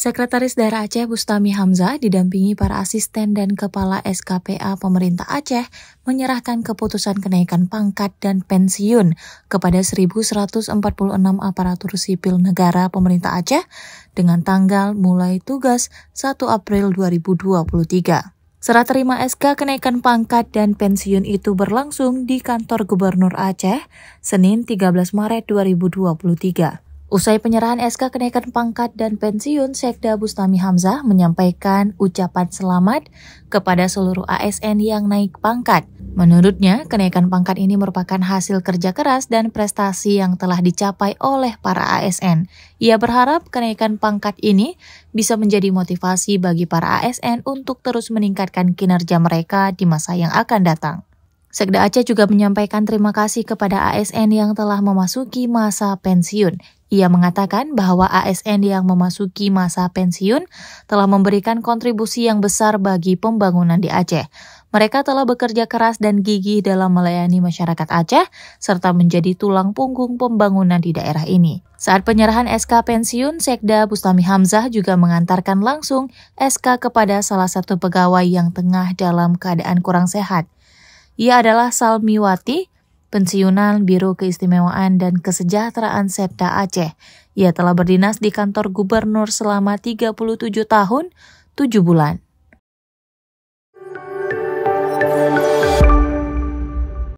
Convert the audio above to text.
Sekretaris Daerah Aceh Bustami Hamzah didampingi para asisten dan kepala SKPA pemerintah Aceh menyerahkan keputusan kenaikan pangkat dan pensiun kepada 1146 aparatur sipil negara pemerintah Aceh dengan tanggal mulai tugas 1 April 2023. Serah terima SK kenaikan pangkat dan pensiun itu berlangsung di kantor Gubernur Aceh, Senin 13 Maret 2023. Usai penyerahan SK kenaikan pangkat dan pensiun, Sekda Bustami Hamzah menyampaikan ucapan selamat kepada seluruh ASN yang naik pangkat. Menurutnya, kenaikan pangkat ini merupakan hasil kerja keras dan prestasi yang telah dicapai oleh para ASN. Ia berharap kenaikan pangkat ini bisa menjadi motivasi bagi para ASN untuk terus meningkatkan kinerja mereka di masa yang akan datang. Sekda Aceh juga menyampaikan terima kasih kepada ASN yang telah memasuki masa pensiun ia mengatakan bahwa ASN yang memasuki masa pensiun telah memberikan kontribusi yang besar bagi pembangunan di Aceh. Mereka telah bekerja keras dan gigih dalam melayani masyarakat Aceh serta menjadi tulang punggung pembangunan di daerah ini. Saat penyerahan SK pensiun, Sekda Bustami Hamzah juga mengantarkan langsung SK kepada salah satu pegawai yang tengah dalam keadaan kurang sehat. Ia adalah Salmiwati, pensiunan Biro Keistimewaan dan Kesejahteraan Septa Aceh. Ia telah berdinas di kantor gubernur selama 37 tahun, 7 bulan.